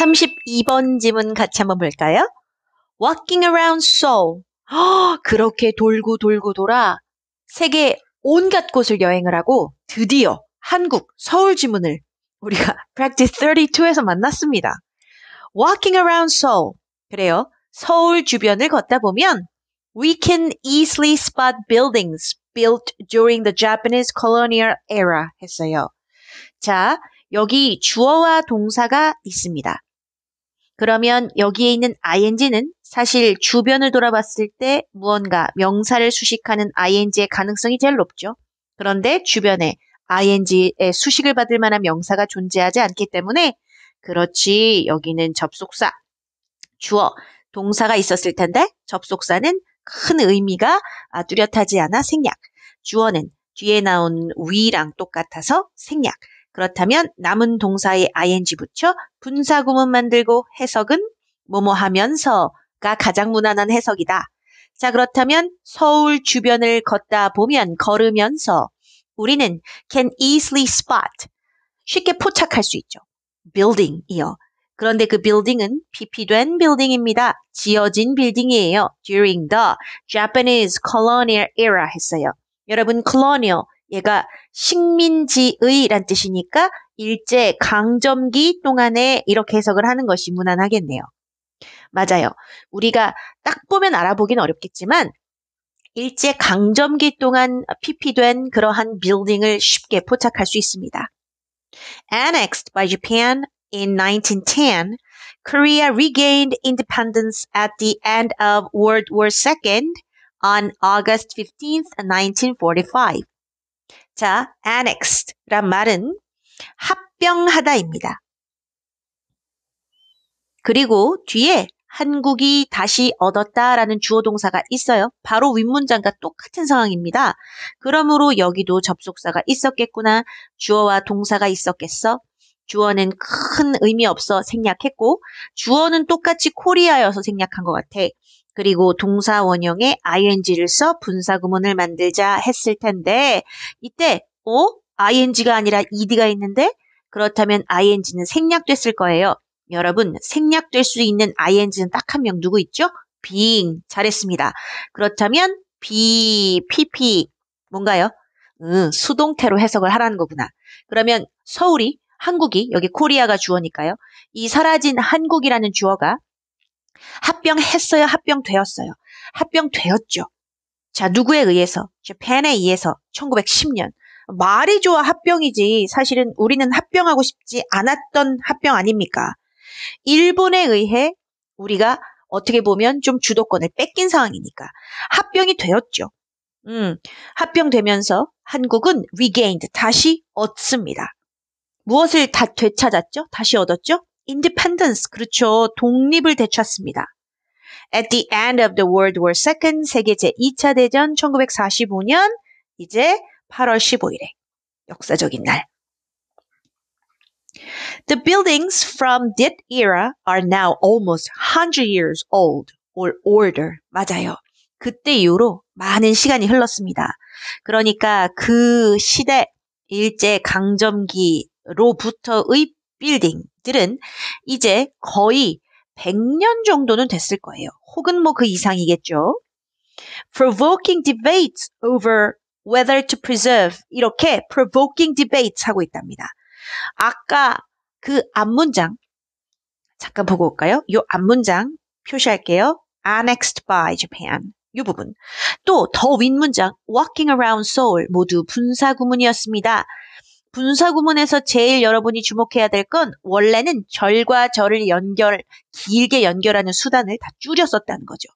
32번 지문 같이 한번 볼까요? Walking around Seoul. 허, 그렇게 돌고 돌고 돌아 세계 온갖 곳을 여행을 하고 드디어 한국 서울 지문을 우리가 Practice 32에서 만났습니다. Walking around Seoul. 그래요. 서울 주변을 걷다 보면 We can easily spot buildings built during the Japanese colonial era 했어요. 자, 여기 주어와 동사가 있습니다. 그러면 여기에 있는 ing는 사실 주변을 돌아봤을 때 무언가 명사를 수식하는 ing의 가능성이 제일 높죠. 그런데 주변에 ing의 수식을 받을 만한 명사가 존재하지 않기 때문에 그렇지 여기는 접속사 주어 동사가 있었을 텐데 접속사는 큰 의미가 뚜렷하지 않아 생략 주어는 뒤에 나온 위랑 똑같아서 생략 그렇다면 남은 동사에 ing 붙여 분사 구문 만들고 해석은 뭐뭐 하면서가 가장 무난한 해석이다. 자, 그렇다면 서울 주변을 걷다 보면 걸으면서 우리는 can easily spot 쉽게 포착할 수 있죠. building이요. 그런데 그 빌딩은 p p 된 빌딩입니다. 지어진 빌딩이에요. during the Japanese colonial era 했어요. 여러분 colonial 얘가 식민지의란 뜻이니까 일제 강점기 동안에 이렇게 해석을 하는 것이 무난하겠네요. 맞아요. 우리가 딱 보면 알아보긴 어렵겠지만 일제 강점기 동안 피피된 그러한 빌딩을 쉽게 포착할 수 있습니다. Annexed by Japan in 1910, Korea regained independence at the end of World War II on August 15, 1945. 자, annexed란 말은 합병하다입니다. 그리고 뒤에 한국이 다시 얻었다라는 주어 동사가 있어요. 바로 윗문장과 똑같은 상황입니다. 그러므로 여기도 접속사가 있었겠구나. 주어와 동사가 있었겠어. 주어는 큰 의미 없어 생략했고 주어는 똑같이 코리아여서 생략한 것 같아. 그리고 동사 원형에 ing를 써 분사 구문을 만들자 했을 텐데 이때 어? ing가 아니라 ed가 있는데 그렇다면 ing는 생략됐을 거예요. 여러분 생략될 수 있는 ing는 딱 한 명 누구 있죠? being 잘했습니다. 그렇다면 be, pp 뭔가요? 음, 수동태로 해석을 하라는 거구나. 그러면 서울이 한국이 여기 코리아가 주어니까요. 이 사라진 한국이라는 주어가 합병했어요? 합병되었어요? 합병되었죠. 자, 누구에 의해서? 펜에 의해서 1910년. 말이 좋아 합병이지 사실은 우리는 합병하고 싶지 않았던 합병 아닙니까? 일본에 의해 우리가 어떻게 보면 좀 주도권을 뺏긴 상황이니까 합병이 되었죠. 음, 합병되면서 한국은 regained 다시 얻습니다. 무엇을 다 되찾았죠? 다시 얻었죠? independence, 그렇죠. 독립을 되찾습니다. At the end of the World War II, 세계 제2차 대전 1945년, 이제 8월 15일에 역사적인 날. The buildings from that era are now almost 100 years old or older. 맞아요. 그때 이후로 많은 시간이 흘렀습니다. 그러니까 그 시대 일제 강점기로부터의 빌딩들은 이제 거의 100년 정도는 됐을 거예요. 혹은 뭐 그 이상이겠죠. provoking debates over whether to preserve 이렇게 provoking debates 하고 있답니다. 아까 그 앞문장 잠깐 보고 올까요? 요 앞문장 표시할게요. annexed by Japan 이 부분. 또 더 윗문장 walking around Seoul 모두 분사 구문이었습니다. 분사구문에서 제일 여러분이 주목해야 될 건 원래는 절과 절을 연결, 길게 연결하는 수단을 다 줄였었다는 거죠.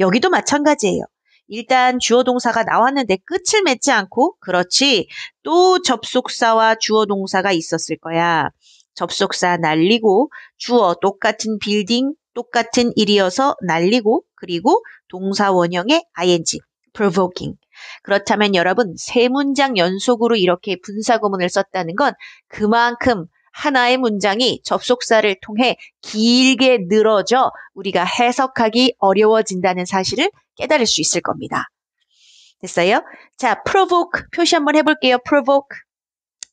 여기도 마찬가지예요. 일단 주어 동사가 나왔는데 끝을 맺지 않고 그렇지 또 접속사와 주어 동사가 있었을 거야. 접속사 날리고 주어 똑같은 빌딩 똑같은 일이어서 날리고 그리고 동사 원형의 ing provoking 그렇다면 여러분 세 문장 연속으로 이렇게 분사 구문을 썼다는 건 그만큼 하나의 문장이 접속사를 통해 길게 늘어져 우리가 해석하기 어려워진다는 사실을 깨달을 수 있을 겁니다. 됐어요? 자, provoke 표시 한번 해볼게요. provoke.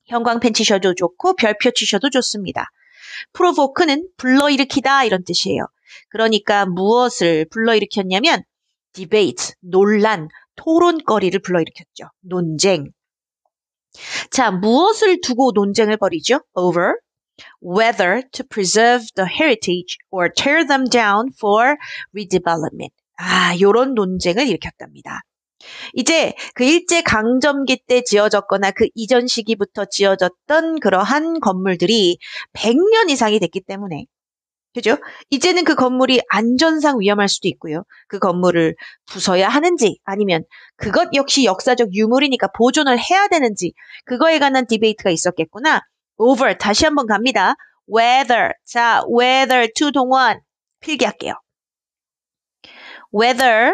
형광펜 치셔도 좋고 별표 치셔도 좋습니다. provoke는 불러일으키다 이런 뜻이에요. 그러니까 무엇을 불러일으켰냐면 debate, 논란, 토론거리를 불러일으켰죠. 논쟁. 자, 무엇을 두고 논쟁을 벌이죠? over whether to preserve the heritage or tear them down for redevelopment. 아, 요런 논쟁을 일으켰답니다. 이제 그 일제 강점기 때 지어졌거나 그 이전 시기부터 지어졌던 그러한 건물들이 100년 이상이 됐기 때문에 그죠? 이제는 그 건물이 안전상 위험할 수도 있고요. 그 건물을 부숴야 하는지 아니면 그것 역시 역사적 유물이니까 보존을 해야 되는지 그거에 관한 디베이트가 있었겠구나. over 다시 한번 갑니다. whether 자 whether to 동원 필기할게요. whether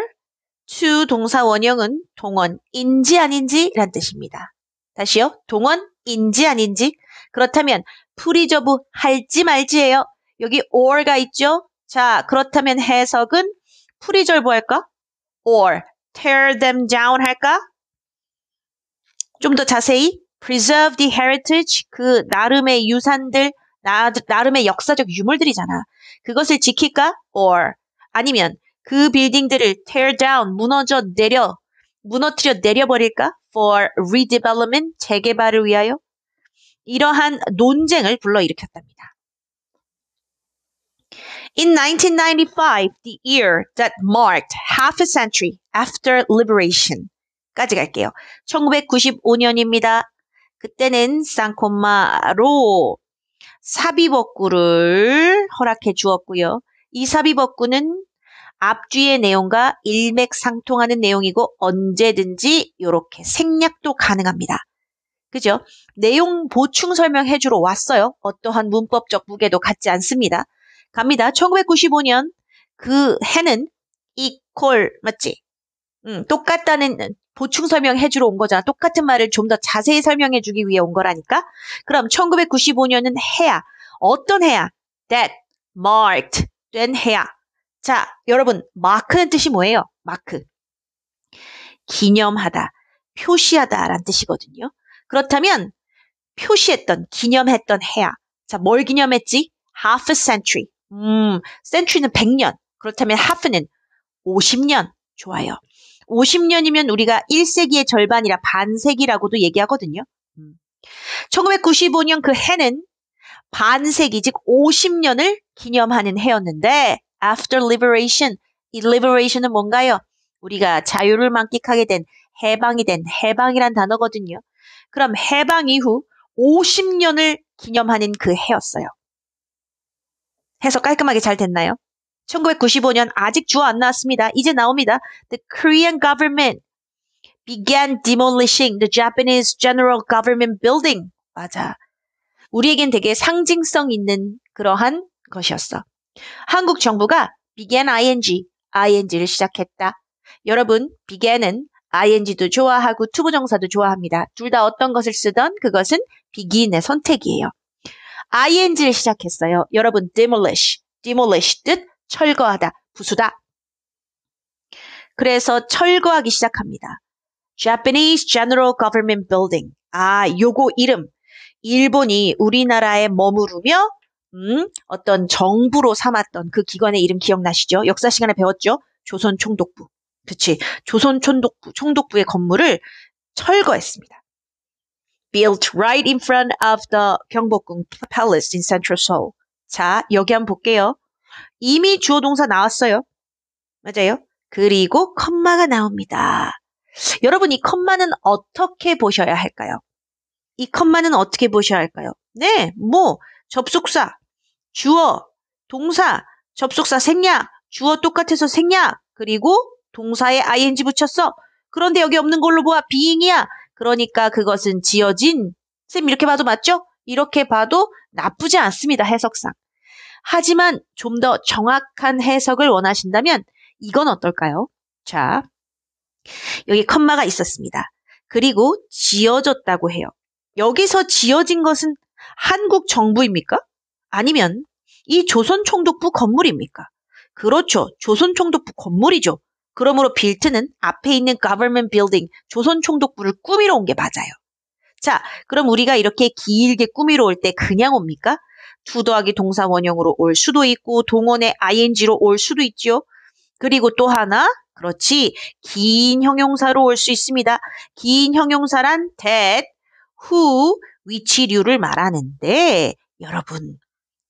to 동사 원형은 동원인지 아닌지란 뜻입니다. 다시요. 동원인지 아닌지 그렇다면 프리저브 할지 말지예요. 여기 or가 있죠? 자, 그렇다면 해석은 프리절보 뭐 할까? or tear them down 할까? 좀 더 자세히 preserve the heritage 그 나름의 유산들 나, 나름의 역사적 유물들이잖아. 그것을 지킬까? or 아니면 그 빌딩들을 tear down 무너져 내려 무너뜨려 내려버릴까? for redevelopment 재개발을 위하여 이러한 논쟁을 불러일으켰답니다. In 1995, the year that marked half a century after liberation. 까지 갈게요. 1995년입니다. 그때는 쌍콤마로 사비복구를 허락해 주었고요. 이 사비복구는 앞뒤의 내용과 일맥상통하는 내용이고 언제든지 이렇게 생략도 가능합니다. 그죠? 내용 보충 설명해 주러 왔어요. 어떠한 문법적 무게도 갖지 않습니다. 갑니다. 1995년 그 해는 equal 맞지? 음, 똑같다는 보충 설명해 주러 온 거잖아. 똑같은 말을 좀 더 자세히 설명해 주기 위해 온 거라니까. 그럼 1995년은 해야 어떤 해야? that marked 된 해야. 자, 여러분 마크는 뜻이 뭐예요? 마크. 기념하다, 표시하다라는 뜻이거든요. 그렇다면 표시했던, 기념했던 해야. 자, 뭘 기념했지? half a century. 음, 센츄리는 100년. 그렇다면 하프는 50년. 좋아요. 50년이면 우리가 1세기의 절반이라 반세기라고도 얘기하거든요. 1995년 음. 그 해는 반세기, 즉 50년을 기념하는 해였는데, after liberation, 이 liberation은 뭔가요? 우리가 자유를 만끽하게 된 해방이 된 해방이란 단어거든요. 그럼 해방 이후 50년을 기념하는 그 해였어요. 해서 깔끔하게 잘 됐나요? 1995년 아직 주어 안 나왔습니다. 이제 나옵니다. The Korean government began demolishing the Japanese general government building. 맞아. 우리에겐 되게 상징성 있는 그러한 것이었어. 한국 정부가 began ing, ing를 시작했다. 여러분, began은 ing도 좋아하고 투부정사도 좋아합니다. 둘 다 어떤 것을 쓰던 그것은 begin의 선택이에요. ing를 시작했어요. 여러분 demolish, demolish 뜻 철거하다, 부수다. 그래서 철거하기 시작합니다. Japanese General Government Building. 아, 요거 이름. 일본이 우리나라에 머무르며 음, 어떤 정부로 삼았던 그 기관의 이름 기억나시죠? 역사 시간에 배웠죠? 조선 총독부. 그치. 조선 총독부, 총독부의 건물을 철거했습니다. built right in front of the 경복궁 Palace in Central Seoul. 자, 여기 한번 볼게요. 이미 주어 동사 나왔어요. 맞아요. 그리고 컴마가 나옵니다. 여러분 이 컴마는 어떻게 보셔야 할까요? 이 컴마는 어떻게 보셔야 할까요? 네, 뭐 접속사, 주어, 동사, 접속사 생략, 주어 똑같아서 생략, 그리고 동사에 ing 붙였어. 그런데 여기 없는 걸로 보아 being이야. 그러니까 그것은 지어진 쌤 이렇게 봐도 맞죠? 이렇게 봐도 나쁘지 않습니다. 해석상. 하지만 좀 더 정확한 해석을 원하신다면 이건 어떨까요? 자, 여기 컴마가 있었습니다. 그리고 지어졌다고 해요. 여기서 지어진 것은 한국 정부입니까? 아니면 이 조선총독부 건물입니까? 그렇죠. 조선총독부 건물이죠. 그러므로 빌트는 앞에 있는 government building, 조선 총독부를 꾸미러 온 게 맞아요. 자, 그럼 우리가 이렇게 길게 꾸미러 올 때 그냥 옵니까? 투 더하기 동사 원형으로 올 수도 있고 동원의 ing로 올 수도 있죠 그리고 또 하나, 그렇지. 긴 형용사로 올 수 있습니다. 긴 형용사란 that, who, 위치류를 말하는데 여러분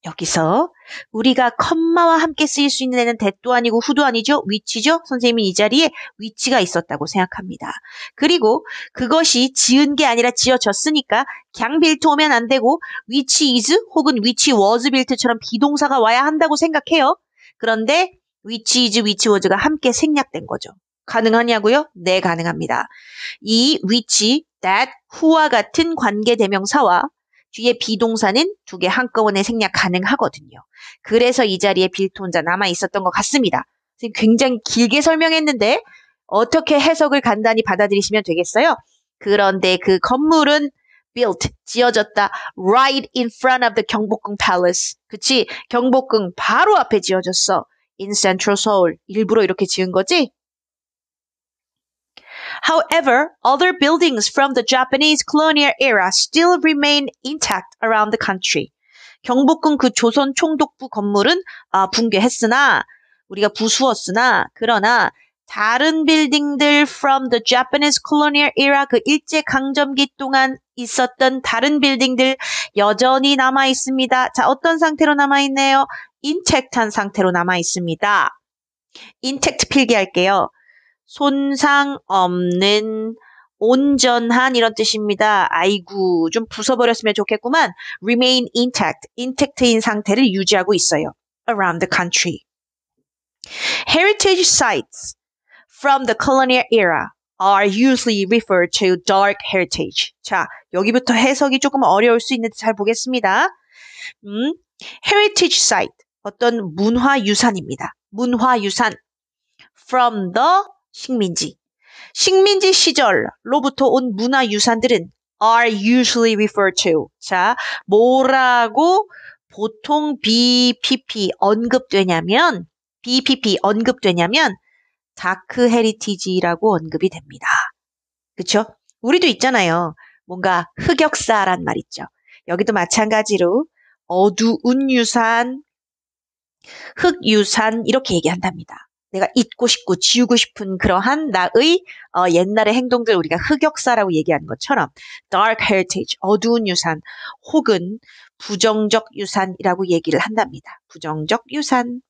여기서 우리가 컴마와 함께 쓰일 수 있는 애는 대도 아니고 후도 아니죠. 위치죠. 선생님이 이 자리에 위치가 있었다고 생각합니다. 그리고 그것이 지은 게 아니라 지어졌으니까 강 빌트 오면 안 되고 위치 이즈 혹은 위치 워즈 빌트처럼 비동사가 와야 한다고 생각해요. 그런데 위치 이즈 위치 워즈가 함께 생략된 거죠. 가능하냐고요? 네, 가능합니다. 이 위치, that, who와 같은 관계 대명사와 뒤에 비동사는 두 개 한꺼번에 생략 가능하거든요. 그래서 이 자리에 빌트 혼자 남아 있었던 것 같습니다. 굉장히 길게 설명했는데 어떻게 해석을 간단히 받아들이시면 되겠어요. 그런데 그 건물은 built 지어졌다 right in front of the 경복궁 palace. 그치? 경복궁 바로 앞에 지어졌어. in central Seoul. 일부러 이렇게 지은 거지? However, other buildings from the Japanese colonial era still remain intact around the country. 경복궁 그 조선 총독부 건물은 아, 붕괴했으나 우리가 부수었으나 그러나 다른 빌딩들 from the Japanese colonial era 그 일제 강점기 동안 있었던 다른 빌딩들 여전히 남아 있습니다. 자, 어떤 상태로 남아 있네요? 인택트한 상태로 남아 있습니다. 인택트 필기할게요. 손상 없는 온전한 이런 뜻입니다. 아이고, 좀 부숴버렸으면 좋겠구만. remain intact, intact인 상태를 유지하고 있어요. around the country. Heritage sites from the colonial era are usually referred to dark heritage. 자, 여기부터 해석이 조금 어려울 수 있는데 잘 보겠습니다. 음, heritage site, 어떤 문화유산입니다. 문화유산 from the 식민지. 식민지 시절로부터 온 문화유산들은 are usually referred to. 자, 뭐라고 보통 BPP 언급되냐면, BPP 언급되냐면, 다크 헤리티지라고 언급이 됩니다. 그쵸? 우리도 있잖아요. 뭔가 흑역사란 말 있죠. 여기도 마찬가지로 어두운 유산, 흑유산 이렇게 얘기한답니다. 내가 잊고 싶고 지우고 싶은 그러한 나의 어, 옛날의 행동들 우리가 흑역사라고 얘기하는 것처럼 dark heritage 어두운 유산 혹은 부정적 유산이라고 얘기를 한답니다. 부정적 유산.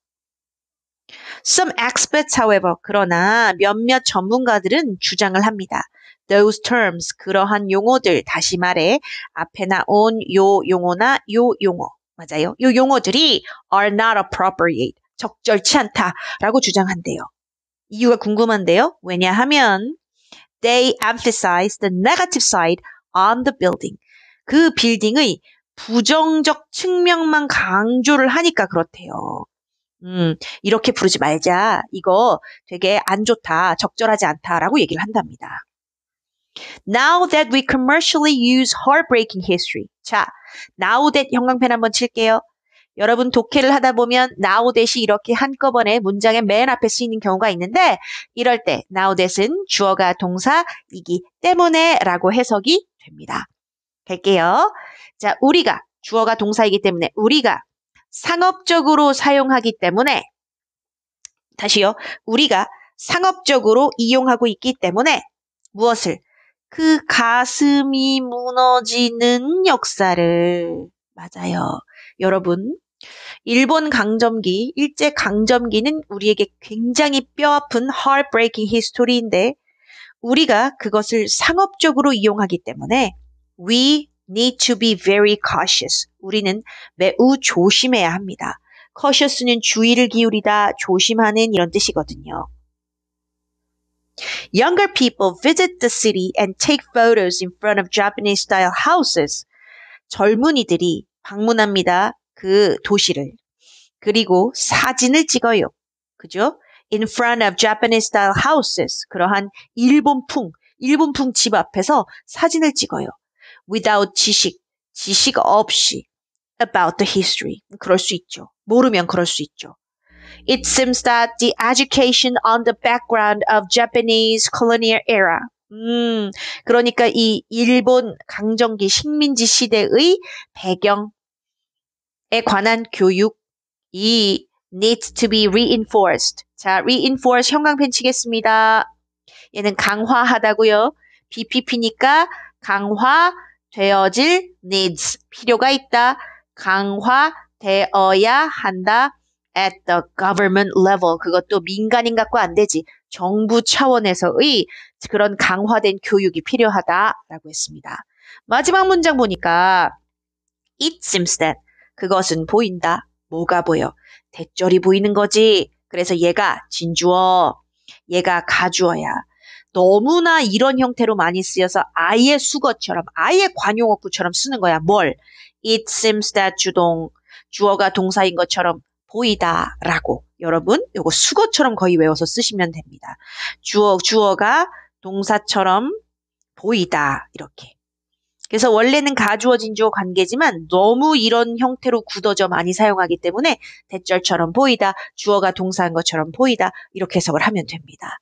Some experts, however, 그러나 몇몇 전문가들은 주장을 합니다. Those terms, 그러한 용어들, 다시 말해 앞에 나온 요 용어나 요 용어, 맞아요? 요 용어들이 are not appropriate. 적절치 않다라고 주장한대요. 이유가 궁금한데요. 왜냐하면 they emphasize the negative side on the building. 그 빌딩의 부정적 측면만 강조를 하니까 그렇대요. 음, 이렇게 부르지 말자. 이거 되게 안 좋다. 적절하지 않다라고 얘기를 한답니다. Now that we commercially use heartbreaking history. 자, now that 형광펜 한번 칠게요. 여러분 독해를 하다 보면 나 o w 이 이렇게 한꺼번에 문장의 맨 앞에 쓰이는 경우가 있는데 이럴 때나 o w 은 주어가 동사이기 때문에라고 해석이 됩니다. 갈게요. 자, 우리가 주어가 동사이기 때문에 우리가 상업적으로 사용하기 때문에 다시요. 우리가 상업적으로 이용하고 있기 때문에 무엇을 그 가슴이 무너지는 역사를 맞아요. 여러분, 일본 강점기, 일제 강점기는 우리에게 굉장히 뼈아픈 heartbreaking history인데 우리가 그것을 상업적으로 이용하기 때문에 we need to be very cautious. 우리는 매우 조심해야 합니다. cautious는 주의를 기울이다, 조심하는 이런 뜻이거든요. Younger people visit the city and take photos in front of Japanese style houses. 젊은이들이 방문합니다. 그 도시를. 그리고 사진을 찍어요. 그죠? In front of Japanese style houses. 그러한 일본풍, 일본풍 집 앞에서 사진을 찍어요. Without 지식, 지식 없이. About the history. 그럴 수 있죠. 모르면 그럴 수 있죠. It seems that the education on the background of Japanese colonial era. 음, 그러니까 이 일본 강점기 식민지 시대의 배경 에 관한 교육이 needs to be reinforced. 자, reinforce 형광펜 치겠습니다. 얘는 강화하다고요. BPP니까 강화되어질 needs 필요가 있다. 강화되어야 한다. at the government level 그것도 민간인 갖고 안 되지. 정부 차원에서의 그런 강화된 교육이 필요하다라고 했습니다. 마지막 문장 보니까 it seems that 그것은 보인다. 뭐가 보여? 대절이 보이는 거지. 그래서 얘가 진주어, 얘가 가주어야. 너무나 이런 형태로 많이 쓰여서 아예 수거처럼, 아예 관용어구처럼 쓰는 거야. 뭘? It seems that 주동, 주어가 동사인 것처럼 보이다 라고. 여러분, 이거 수거처럼 거의 외워서 쓰시면 됩니다. 주어, 주어가 동사처럼 보이다. 이렇게. 그래서 원래는 가주어 진주어 관계지만 너무 이런 형태로 굳어져 많이 사용하기 때문에 대절처럼 보이다, 주어가 동사인 것처럼 보이다 이렇게 해석을 하면 됩니다.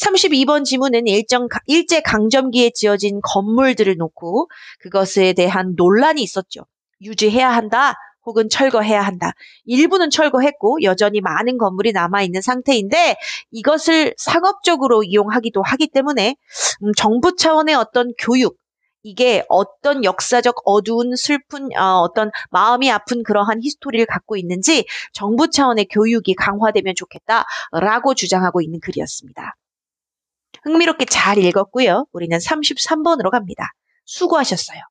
32번 지문은 일정, 일제 강점기에 지어진 건물들을 놓고 그것에 대한 논란이 있었죠. 유지해야 한다 혹은 철거해야 한다. 일부는 철거했고 여전히 많은 건물이 남아있는 상태인데 이것을 상업적으로 이용하기도 하기 때문에 음, 정부 차원의 어떤 교육 이게 어떤 역사적 어두운 슬픈 어, 어떤 마음이 아픈 그러한 히스토리를 갖고 있는지 정부 차원의 교육이 강화되면 좋겠다라고 주장하고 있는 글이었습니다. 흥미롭게 잘 읽었고요. 우리는 33번으로 갑니다. 수고하셨어요.